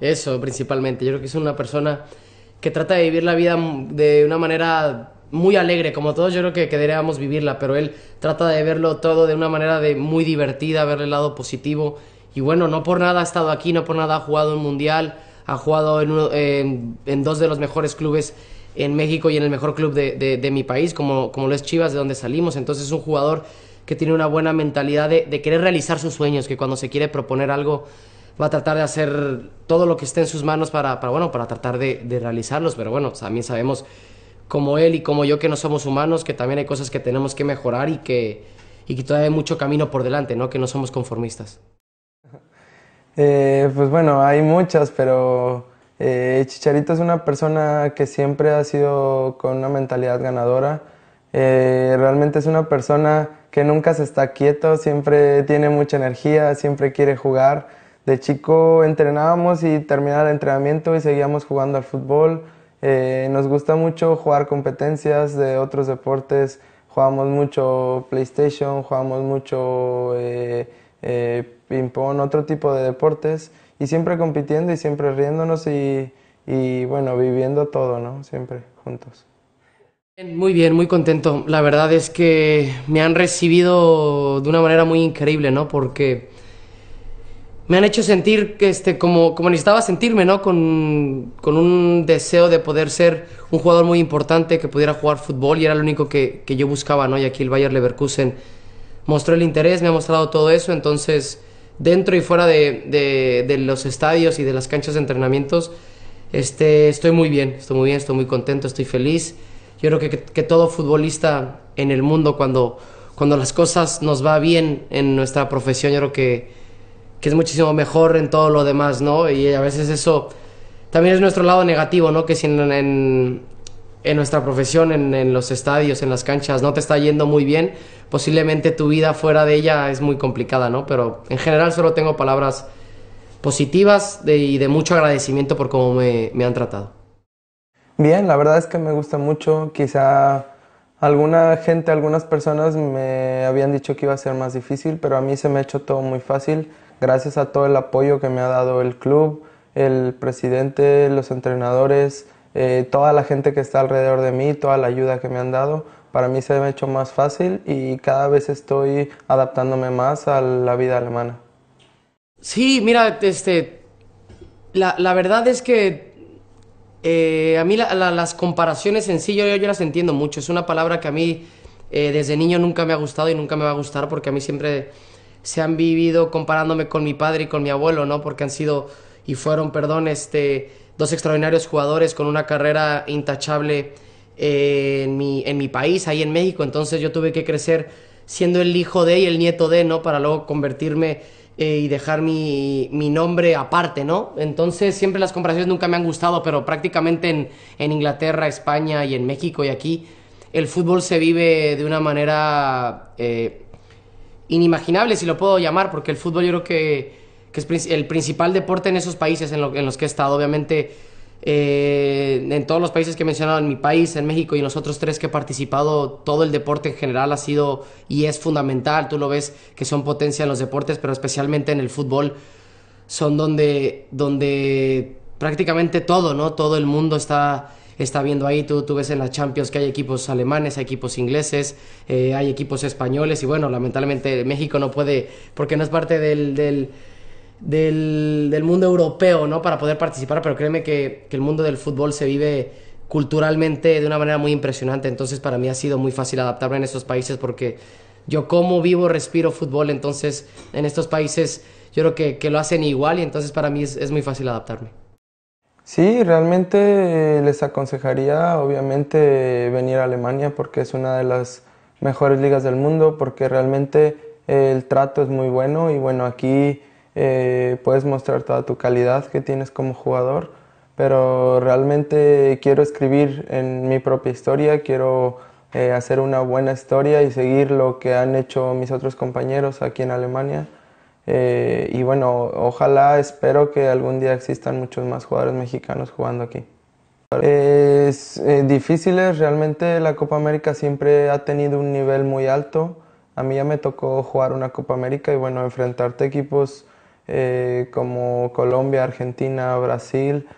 Eso, principalmente. Yo creo que es una persona que trata de vivir la vida de una manera muy alegre, como todos yo creo que, deberíamos vivirla, pero él trata de verlo todo de una manera de muy divertida, verle el lado positivo. Y bueno, no por nada ha estado aquí, no por nada ha jugado en mundial, ha jugado en, dos de los mejores clubes en México y en el mejor club de, mi país, como, como lo es Chivas, de donde salimos. Entonces es un jugador que tiene una buena mentalidad de querer realizar sus sueños, que cuando se quiere proponer algo va a tratar de hacer todo lo que esté en sus manos para, bueno, para tratar de, realizarlos, pero bueno, también sabemos como él y como yo que no somos humanos, que también hay cosas que tenemos que mejorar y que, todavía hay mucho camino por delante, ¿no? Que no somos conformistas. Eh, pues bueno, hay muchas, pero eh, Chicharito es una persona que siempre ha sido con una mentalidad ganadora. Eh, realmente es una persona que nunca se está quieto, siempre tiene mucha energía, siempre quiere jugar de chico entrenábamos y terminaba el entrenamiento y seguíamos jugando al fútbol. Eh, nos gusta mucho jugar competencias de otros deportes. Jugamos mucho PlayStation, jugamos mucho eh, eh, ping-pong, otro tipo de deportes. Y siempre compitiendo y siempre riéndonos y, y bueno, viviendo todo, ¿no? Siempre juntos. Muy bien, muy contento. La verdad es que me han recibido de una manera muy increíble, ¿no? Porque me han hecho sentir este, como, como necesitaba sentirme, ¿no? Con, un deseo de poder ser un jugador muy importante que pudiera jugar fútbol y era lo único que, yo buscaba, ¿no? Y aquí el bayern Leverkusen mostró el interés, me ha mostrado todo eso, entonces dentro y fuera de, de, los estadios y de las canchas de entrenamientos, este, estoy muy bien, estoy muy bien, estoy muy contento, estoy feliz. Yo creo que, que todo futbolista en el mundo, cuando, cuando las cosas nos va bien en nuestra profesión, yo creo que que es muchísimo mejor en todo lo demás, ¿no? Y a veces eso también es nuestro lado negativo, ¿no? Que si en, en, nuestra profesión, en, en, los estadios, en las canchas, no te está yendo muy bien, posiblemente tu vida fuera de ella es muy complicada, ¿no? Pero en general solo tengo palabras positivas y de mucho agradecimiento por cómo me, me han tratado. Bien, la verdad es que me gusta mucho. Quizá alguna gente, algunas personas me habían dicho que iba a ser más difícil, pero a mí se me ha hecho todo muy fácil gracias a todo el apoyo que me ha dado el club, el presidente, los entrenadores, eh, toda la gente que está alrededor de mí, toda la ayuda que me han dado, para mí se me ha hecho más fácil y cada vez estoy adaptándome más a la vida alemana. Sí, mira, este, la, verdad es que eh, a mí las comparaciones en sí yo, las entiendo mucho. Es una palabra que a mí eh, desde niño nunca me ha gustado y nunca me va a gustar porque a mí siempre se han vivido comparándome con mi padre y con mi abuelo, ¿no? Porque han sido y fueron, perdón, este, dos extraordinarios jugadores con una carrera intachable eh, en, mi, en mi país, ahí en México. Entonces yo tuve que crecer siendo el hijo de y el nieto de, ¿no? Para luego convertirme eh, y dejar mi, mi, nombre aparte, ¿no? Entonces siempre las comparaciones nunca me han gustado, pero prácticamente en, Inglaterra, España y en México y aquí, el fútbol se vive de una manera eh, inimaginable, si lo puedo llamar, porque el fútbol yo creo que, que es el principal deporte en esos países en, los que he estado, obviamente. Eh, en todos los países que he mencionado, en mi país, en México y en los otros tres que he participado, todo el deporte en general ha sido y es fundamental. Tú lo ves que son potencia en los deportes, pero especialmente en el fútbol, son donde, donde prácticamente todo, ¿no? Todo el mundo está está viendo ahí, tú, tú ves en la Champions que hay equipos alemanes, hay equipos ingleses, eh, hay equipos españoles y bueno, lamentablemente México no puede, porque no es parte del, del del, mundo europeo, ¿no? Para poder participar, pero créeme que, el mundo del fútbol se vive culturalmente de una manera muy impresionante, entonces para mí ha sido muy fácil adaptarme en estos países porque yo como vivo, respiro fútbol, entonces en estos países yo creo que, lo hacen igual y entonces para mí es, es muy fácil adaptarme. Sí, realmente eh, les aconsejaría obviamente venir a Alemania porque es una de las mejores ligas del mundo, porque realmente eh, el trato es muy bueno y bueno, aquí eh, puedes mostrar toda tu calidad que tienes como jugador, pero realmente quiero escribir en mi propia historia, quiero hacer una buena historia y seguir lo que han hecho mis otros compañeros aquí en Alemania. Eh, y bueno, ojalá, espero que algún día existan muchos más jugadores mexicanos jugando aquí. es eh, difícil, realmente la Copa América siempre ha tenido un nivel muy alto. A mí ya me tocó jugar una Copa América y bueno, enfrentarte a equipos eh, como Colombia, Argentina, Brasil,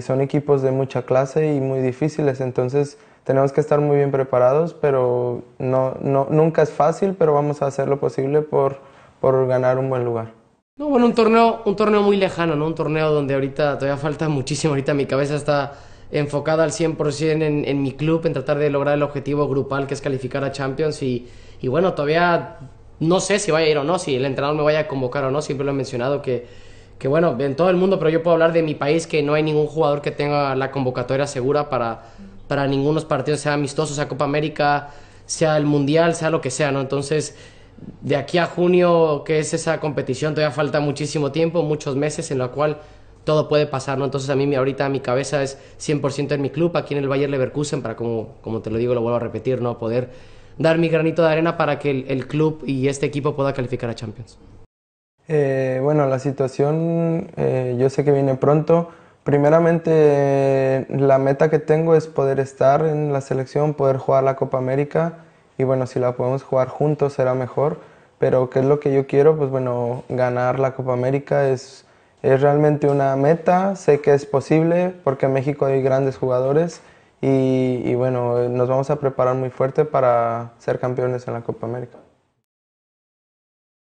son equipos de mucha clase y muy difíciles, entonces tenemos que estar muy bien preparados, pero no, no, nunca es fácil, pero vamos a hacer lo posible por por ganar un buen lugar. No, bueno, un torneo, un torneo muy lejano, ¿no? Un torneo donde ahorita todavía falta muchísimo, ahorita mi cabeza está enfocada al 100% en, en mi club, en tratar de lograr el objetivo grupal que es calificar a Champions y, bueno, todavía no sé si vaya a ir o no, si el entrenador me vaya a convocar o no, siempre lo he mencionado que, que bueno, en todo el mundo, pero yo puedo hablar de mi país que no hay ningún jugador que tenga la convocatoria segura para, para ningunos partidos, sea amistosos, sea Copa América, sea el Mundial, sea lo que sea, ¿no? Entonces de aquí a junio, que es esa competición, todavía falta muchísimo tiempo, muchos meses en la cual todo puede pasar, Entonces a mí ahorita mi cabeza es 100% en mi club, aquí en el Bayer Leverkusen, para como, te lo digo, lo vuelvo a repetir, ¿no? Poder dar mi granito de arena para que el, club y este equipo pueda calificar a Champions. Eh, bueno, la situación eh, yo sé que viene pronto. Primeramente, la meta que tengo es poder estar en la selección, poder jugar la Copa América y bueno, si la podemos jugar juntos será mejor, pero ¿qué es lo que yo quiero? Pues bueno, ganar la Copa América es, es realmente una meta, sé que es posible porque en México hay grandes jugadores y bueno, nos vamos a preparar muy fuerte para ser campeones en la Copa América.